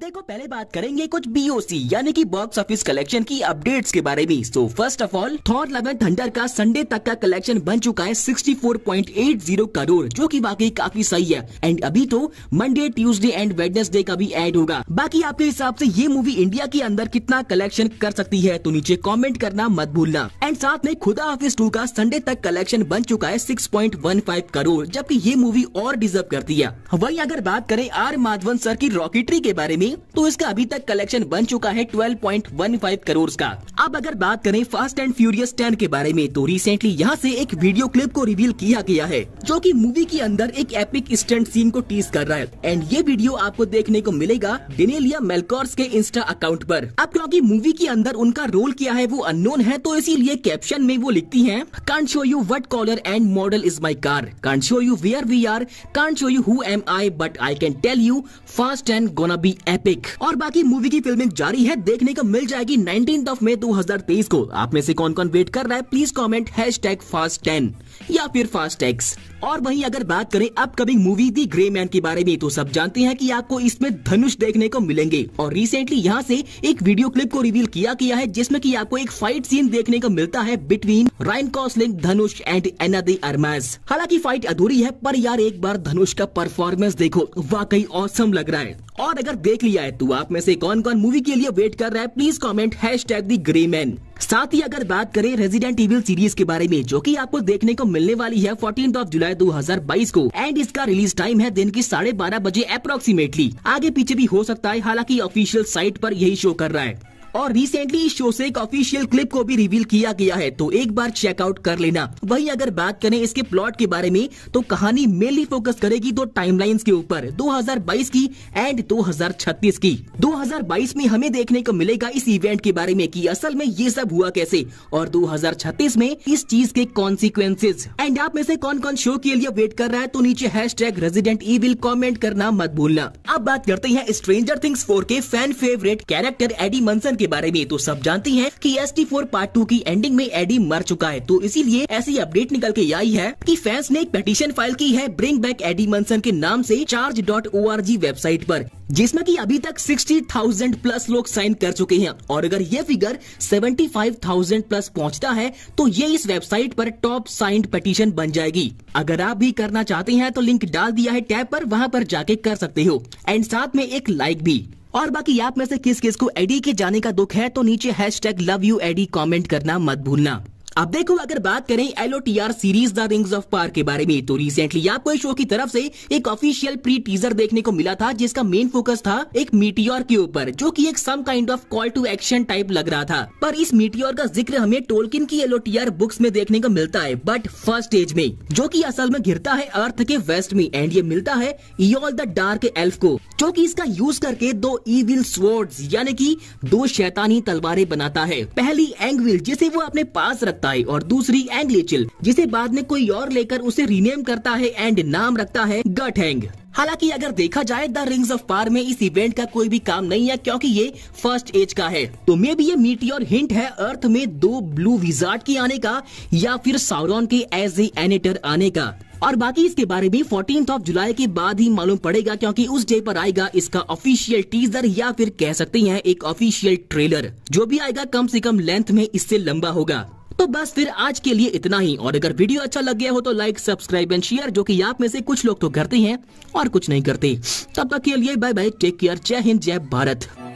देखो पहले बात करेंगे कुछ बीओसी यानी कि बॉक्स ऑफिस कलेक्शन की अपडेट्स के बारे में so first of all Thor love and thunder का संडे तक का कलेक्शन बन चुका है 64.80 करोड़ जो कि बाकी काफी सही है एंड अभी तो मंडे ट्यूसडे एंड वेडनेसडे का भी एड होगा बाकी आपके हिसाब से ये मूवी इंडिया के अंदर कितना कलेक्शन कर सकती है तो नीचे कॉमेंट करना मत भूलना एंड साथ में खुदा ऑफिस टू का संडे तक कलेक्शन बन चुका है सिक्स करोड़ जबकि ये मूवी और डिजर्व करती है वही अगर बात करें आर माधवन सर की रॉकेटरी के बारे में करें तो इसका अभी तक कलेक्शन बन चुका है 12.15 करोड़ का अब अगर बात करें फास्ट एंड फ्यूरियस टेन के बारे में तो रिसेंटली यहाँ से एक वीडियो क्लिप को रिवील किया गया है जो कि मूवी के अंदर एक एपिक स्टंट सीन को टीज कर रहा है एंड ये वीडियो आपको देखने को मिलेगा डिनेलिया मेलकॉर्स के इंस्टा अकाउंट आरोप अब क्योंकि मूवी के अंदर उनका रोल क्या है वो अनोन है तो इसीलिए कैप्शन में वो लिखती है can't show you what colour and model is my car can't show you where we are can't show you who am I but I can tell you fast and gonna be epic और बाकी movie की filming जारी है देखने को मिल जाएगी nineteen of May तेईस को आप में से कौन कौन वेट कर रहा है please comment hash tag fast ten या फिर फास्ट एक्स और वहीं अगर बात करें upcoming movie the Gray Man के बारे में तो सब जानते हैं कि आपको इसमें धनुष देखने को मिलेंगे और रिसेंटली यहाँ से एक वीडियो क्लिप को रिवील किया गया है जिसमें कि आपको एक फाइट सीन देखने को मिलता है बिटवीन राइन कॉसलिंग धनुष एंड एनादी अरमेज हालांकि फाइट अधूरी है पर यार एक बार धनुष का परफॉर्मेंस देखो वाकई औसम लग रहा है और अगर देख लिया आए तू तो आप में से कौन कौन मूवी के लिए वेट कर रहा है please comment hash tag the Gray Man साथ ही अगर बात करें रेजिडेंट इविल सीरीज के बारे में जो कि आपको देखने को मिलने वाली है फोर्टीन ऑफ जुलाई 2022 को एंड इसका रिलीज टाइम है दिन की साढ़े बारह बजे अप्रोक्सीमेटली आगे पीछे भी हो सकता है हालांकि ऑफिशियल साइट पर यही शो कर रहा है और रिसेंटली इस शो से एक ऑफिशियल क्लिप को भी रिवील किया गया है तो एक बार चेकआउट कर लेना वहीं अगर बात करें इसके प्लॉट के बारे में तो कहानी मेनली फोकस करेगी दो टाइमलाइंस के ऊपर 2022 की एंड 2036 की 2022 में हमें देखने को मिलेगा इस इवेंट के बारे में कि असल में ये सब हुआ कैसे और 2036 में इस चीज के कॉन्सिक्वेंसेज एंड आप में से कौन कौन शो के लिए वेट कर रहा है तो नीचे hash tag Resident Evil comment करना मत भूलना अब बात करते हैं स्ट्रेंजर थिंग्स फोर के fan favourite character Eddie Munson के बारे में तो सब जानती हैं कि S T four part two की एंडिंग में एडी मर चुका है तो इसीलिए ऐसी अपडेट निकल के आई है कि फैंस ने एक पिटीशन फाइल की है ब्रिंग बैक एडी मनसन के नाम से change dot O R G website पर जिसमें कि अभी तक 60,000 प्लस लोग साइन कर चुके हैं और अगर ये फिगर 75,000 प्लस पहुंचता है तो ये इस वेबसाइट पर टॉप साइंड पिटीशन बन जाएगी अगर आप भी करना चाहते हैं तो लिंक डाल दिया है टैब पर वहां पर जाके कर सकते हो एंड साथ में एक लाइक भी और बाकी आप में से किस किस को एडी के जाने का दुख है तो नीचे hash tag love you Eddie comment करना मत भूलना अब देखो अगर बात करें L O T R series the rings of power के बारे में तो रिसेंटली आपको इस शो की तरफ से एक ऑफिशियल प्री टीजर देखने को मिला था जिसका मेन फोकस था एक मीटियोर के ऊपर जो कि एक some kind of call to action type लग रहा था पर इस मीटियोर का जिक्र हमें टोलकिन की L O T R books में देखने को मिलता है बट फर्स्ट एज में जो की असल में घिरता है अर्थ के वेस्ट में एंड ये मिलता है ईल द डार्क एल्फ को जो की इसका यूज करके दो ईविल स्वर्ड यानी की दो शैतानी तलवारें बनाता है पहली एंगविल जिसे वो अपने पास रखता बताई और दूसरी एंग्लीचिल जिसे बाद में कोई और लेकर उसे रीनेम करता है एंड नाम रखता है गट हैंग हालांकि अगर देखा जाए द रिंग्स ऑफ पार में इस इवेंट का कोई भी काम नहीं है क्योंकि ये फर्स्ट एज का है तो मे भी ये और हिंट है अर्थ में दो ब्लू विजार्ड की आने का या फिर सावरॉन के एज ए एनेटर आने का और बाकी इसके बारे में फोर्टीन ऑफ जुलाई के बाद ही मालूम पड़ेगा क्योंकि उस डे पर आएगा इसका ऑफिशियल टीजर या फिर कह सकते हैं एक ऑफिशियल ट्रेलर जो भी आएगा कम से कम लेंथ में इससे लंबा होगा तो बस फिर आज के लिए इतना ही और अगर वीडियो अच्छा लग गया हो तो लाइक सब्सक्राइब एंड शेयर जो कि आप में से कुछ लोग तो करते हैं और कुछ नहीं करते तब तक के लिए बाय बाय टेक केयर जय हिंद जय भारत